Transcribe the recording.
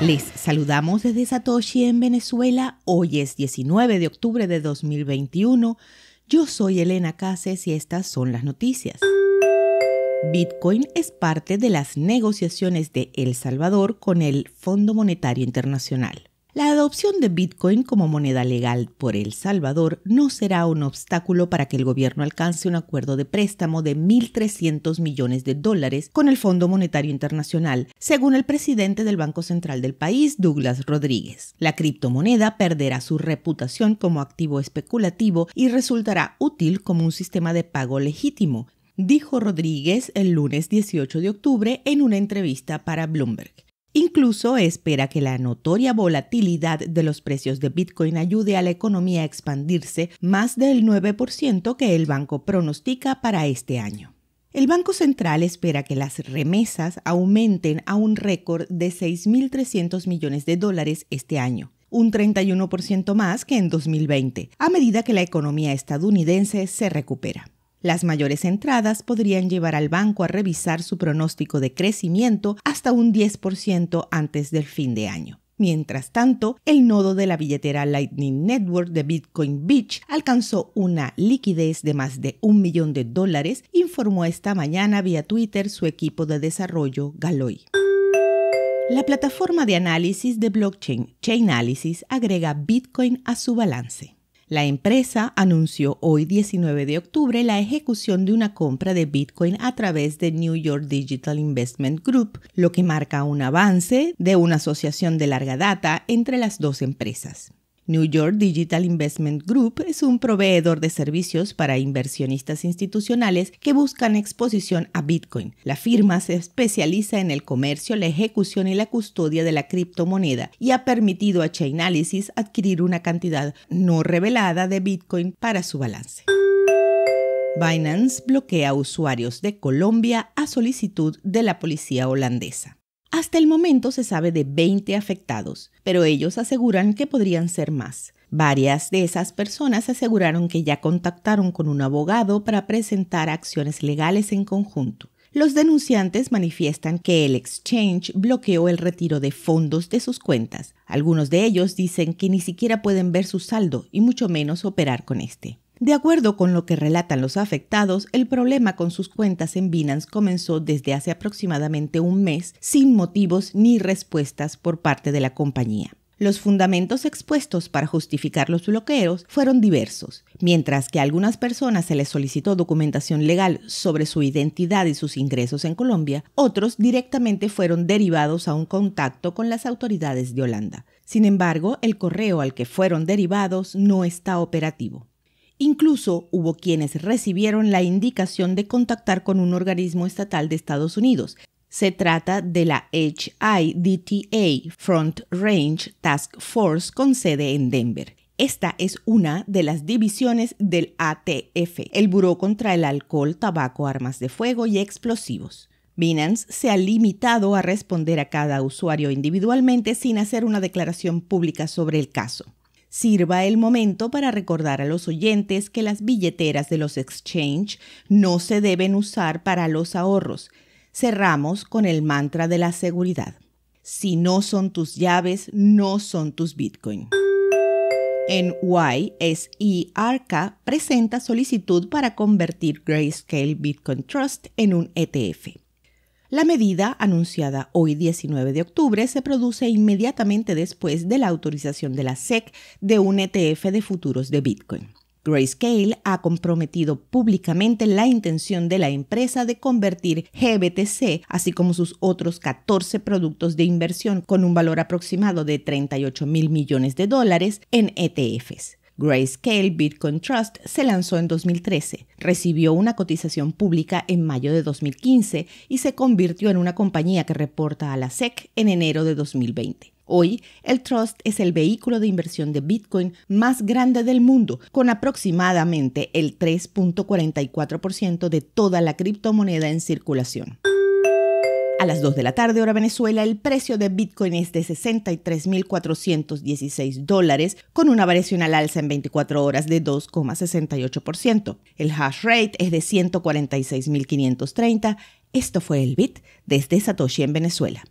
Les saludamos desde Satoshi en Venezuela. Hoy es 19 de octubre de 2021. Yo soy Elena Cases y estas son las noticias. Bitcoin es parte de las negociaciones de El Salvador con el Fondo Monetario Internacional. La adopción de Bitcoin como moneda legal por El Salvador no será un obstáculo para que el gobierno alcance un acuerdo de préstamo de 1.300 millones de dólares con el Fondo Monetario Internacional, según el presidente del Banco Central del país, Douglas Rodríguez. La criptomoneda perderá su reputación como activo especulativo y resultará útil como un sistema de pago legítimo, dijo Rodríguez el lunes 18 de octubre en una entrevista para Bloomberg. Incluso espera que la notoria volatilidad de los precios de Bitcoin ayude a la economía a expandirse más del 9% que el banco pronostica para este año. El Banco Central espera que las remesas aumenten a un récord de 6.300 millones de dólares este año, un 31% más que en 2020, a medida que la economía estadounidense se recupera. Las mayores entradas podrían llevar al banco a revisar su pronóstico de crecimiento hasta un 10% antes del fin de año. Mientras tanto, el nodo de la billetera Lightning Network de Bitcoin Beach alcanzó una liquidez de más de un millón de dólares, informó esta mañana vía Twitter su equipo de desarrollo Galoy. La plataforma de análisis de blockchain Chainalysis agrega Bitcoin a su balance. La empresa anunció hoy 19 de octubre la ejecución de una compra de Bitcoin a través de New York Digital Investment Group, lo que marca un avance de una asociación de larga data entre las dos empresas. New York Digital Investment Group es un proveedor de servicios para inversionistas institucionales que buscan exposición a Bitcoin. La firma se especializa en el comercio, la ejecución y la custodia de la criptomoneda y ha permitido a Chainalysis adquirir una cantidad no revelada de Bitcoin para su balance. Binance bloquea usuarios de Colombia a solicitud de la policía holandesa. Hasta el momento se sabe de 20 afectados, pero ellos aseguran que podrían ser más. Varias de esas personas aseguraron que ya contactaron con un abogado para presentar acciones legales en conjunto. Los denunciantes manifiestan que el exchange bloqueó el retiro de fondos de sus cuentas. Algunos de ellos dicen que ni siquiera pueden ver su saldo y mucho menos operar con este. De acuerdo con lo que relatan los afectados, el problema con sus cuentas en Binance comenzó desde hace aproximadamente un mes sin motivos ni respuestas por parte de la compañía. Los fundamentos expuestos para justificar los bloqueos fueron diversos. Mientras que a algunas personas se les solicitó documentación legal sobre su identidad y sus ingresos en Colombia, otros directamente fueron derivados a un contacto con las autoridades de Holanda. Sin embargo, el correo al que fueron derivados no está operativo. Incluso hubo quienes recibieron la indicación de contactar con un organismo estatal de Estados Unidos. Se trata de la HIDTA Front Range Task Force con sede en Denver. Esta es una de las divisiones del ATF, el Buró contra el Alcohol, Tabaco, Armas de Fuego y Explosivos. Binance se ha limitado a responder a cada usuario individualmente sin hacer una declaración pública sobre el caso sirva el momento para recordar a los oyentes que las billeteras de los exchange no se deben usar para los ahorros. Cerramos con el mantra de la seguridad. Si no son tus llaves, no son tus Bitcoin. En e, presenta solicitud para convertir Grayscale Bitcoin Trust en un ETF. La medida, anunciada hoy 19 de octubre, se produce inmediatamente después de la autorización de la SEC de un ETF de futuros de Bitcoin. Grayscale ha comprometido públicamente la intención de la empresa de convertir GBTC, así como sus otros 14 productos de inversión con un valor aproximado de 38 mil millones de dólares, en ETFs. Grayscale Bitcoin Trust se lanzó en 2013, recibió una cotización pública en mayo de 2015 y se convirtió en una compañía que reporta a la SEC en enero de 2020. Hoy, el Trust es el vehículo de inversión de Bitcoin más grande del mundo, con aproximadamente el 3.44% de toda la criptomoneda en circulación. A las 2 de la tarde, hora Venezuela, el precio de Bitcoin es de 63.416 dólares, con una variación al alza en 24 horas de 2,68%. El hash rate es de 146.530. Esto fue el Bit desde Satoshi en Venezuela.